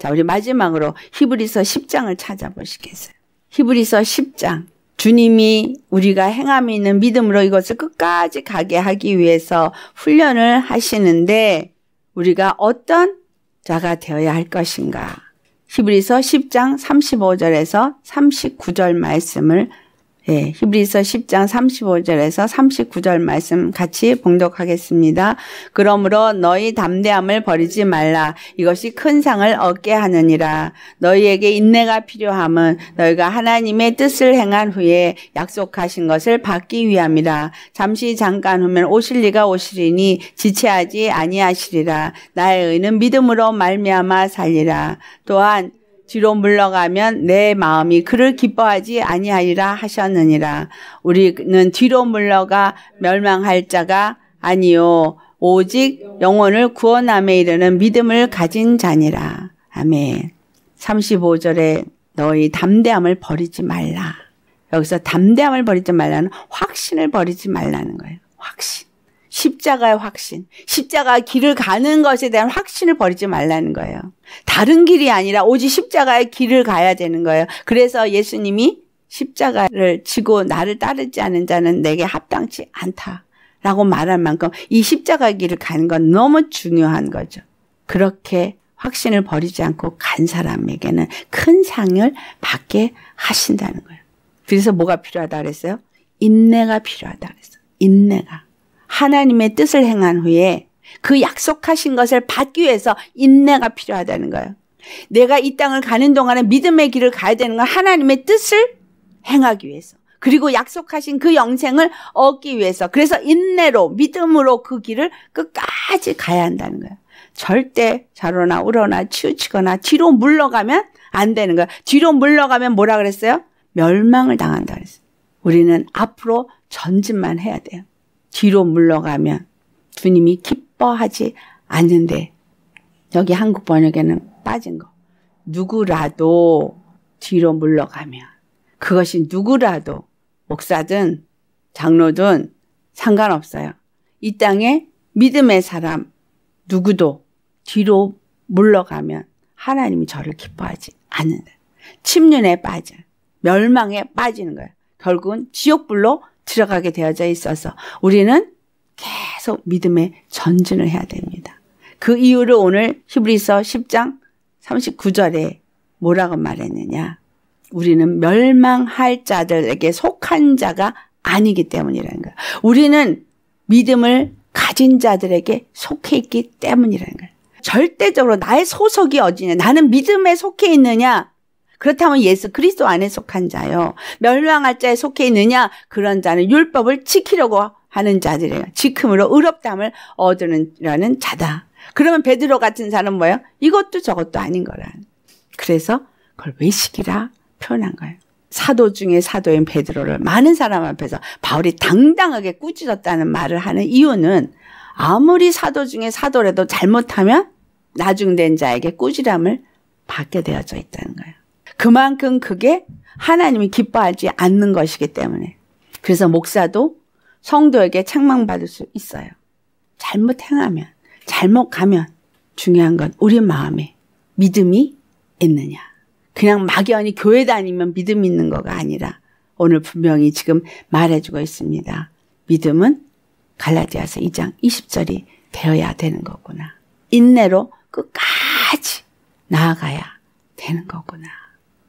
자, 우리 마지막으로 히브리서 10장을 찾아보시겠어요. 히브리서 10장. 주님이 우리가 행함이 있는 믿음으로 이것을 끝까지 가게 하기 위해서 훈련을 하시는데 우리가 어떤 자가 되어야 할 것인가. 히브리서 10장 35절에서 39절 말씀을 예, 히브리서 10장 35절에서 39절 말씀 같이 봉독하겠습니다. 그러므로 너희 담대함을 버리지 말라. 이것이 큰 상을 얻게 하느니라. 너희에게 인내가 필요함은 너희가 하나님의 뜻을 행한 후에 약속하신 것을 받기 위함이라. 잠시 잠깐 후면 오실 리가 오시리니 지체하지 아니하시리라. 나의 의는 믿음으로 말미암아 살리라. 또한 뒤로 물러가면 내 마음이 그를 기뻐하지 아니하리라 하셨느니라. 우리는 뒤로 물러가 멸망할 자가 아니요 오직 영혼을 구원함에 이르는 믿음을 가진 자니라. 아멘. 35절에 너희 담대함을 버리지 말라. 여기서 담대함을 버리지 말라는 확신을 버리지 말라는 거예요. 확신. 십자가의 확신, 십자가 길을 가는 것에 대한 확신을 버리지 말라는 거예요. 다른 길이 아니라 오직 십자가의 길을 가야 되는 거예요. 그래서 예수님이 십자가를 지고 나를 따르지 않은 자는 내게 합당치 않다. 라고 말할 만큼 이 십자가 길을 가는 건 너무 중요한 거죠. 그렇게 확신을 버리지 않고 간 사람에게는 큰 상을 받게 하신다는 거예요. 그래서 뭐가 필요하다 그랬어요? 인내가 필요하다 그랬어요. 인내가. 하나님의 뜻을 행한 후에 그 약속하신 것을 받기 위해서 인내가 필요하다는 거예요. 내가 이 땅을 가는 동안에 믿음의 길을 가야 되는 건 하나님의 뜻을 행하기 위해서. 그리고 약속하신 그 영생을 얻기 위해서. 그래서 인내로, 믿음으로 그 길을 끝까지 가야 한다는 거예요. 절대 자로나 우러나 치우치거나 뒤로 물러가면 안 되는 거예요. 뒤로 물러가면 뭐라 그랬어요? 멸망을 당한다 그랬어요. 우리는 앞으로 전진만 해야 돼요. 뒤로 물러가면 주님이 기뻐하지 않는데 여기 한국 번역에는 빠진 거. 누구라도 뒤로 물러가면 그것이 누구라도 목사든 장로든 상관없어요. 이 땅에 믿음의 사람 누구도 뒤로 물러가면 하나님이 저를 기뻐하지 않는다. 침륜에 빠져 멸망에 빠지는 거예요. 결국은 지옥불로 들어가게 되어져 있어서 우리는 계속 믿음의 전진을 해야 됩니다. 그 이유를 오늘 히브리서 10장 39절에 뭐라고 말했느냐? 우리는 멸망할 자들에게 속한 자가 아니기 때문이라는 거야. 우리는 믿음을 가진 자들에게 속해 있기 때문이라는 거야. 절대적으로 나의 소속이 어디냐? 나는 믿음에 속해 있느냐? 그렇다면 예수 그리스도 안에 속한 자요. 멸망할 자에 속해 있느냐? 그런 자는 율법을 지키려고 하는 자들이에요. 지킴으로 의롭담을 얻으라는 자다. 그러면 베드로 같은 사람은 뭐예요? 이것도 저것도 아닌 거라. 그래서 그걸 외식이라 표현한 거예요. 사도 중에 사도인 베드로를 많은 사람 앞에서 바울이 당당하게 꾸짖었다는 말을 하는 이유는 아무리 사도 중에 사도라도 잘못하면 나중된 자에게 꾸지람을 받게 되어져 있다는 거예요. 그만큼 그게 하나님이 기뻐하지 않는 것이기 때문에. 그래서 목사도 성도에게 책망받을 수 있어요. 잘못 행하면, 잘못 가면 중요한 건 우리 마음에 믿음이 있느냐. 그냥 막연히 교회 다니면 믿음 있는 거가 아니라 오늘 분명히 지금 말해주고 있습니다. 믿음은 갈라디아서 2장 20절이 되어야 되는 거구나. 인내로 끝까지 나아가야 되는 거구나.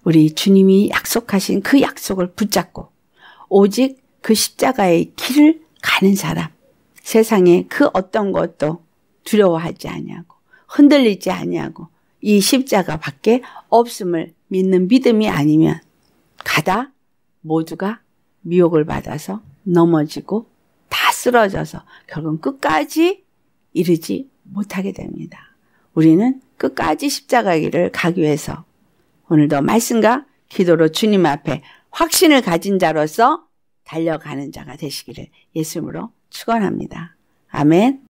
우리 주님이 약속하신 그 약속을 붙잡고 오직 그 십자가의 길을 가는 사람 세상에 그 어떤 것도 두려워하지 아니하고 흔들리지 아니하고 이 십자가밖에 없음을 믿는 믿음이 아니면 가다 모두가 미혹을 받아서 넘어지고 다 쓰러져서 결국 끝까지 이르지 못하게 됩니다. 우리는 끝까지 십자가 길을 가기 위해서 오늘도 말씀과 기도로 주님 앞에 확신을 가진 자로서 달려가는 자가 되시기를 예수님으로 축원합니다. 아멘.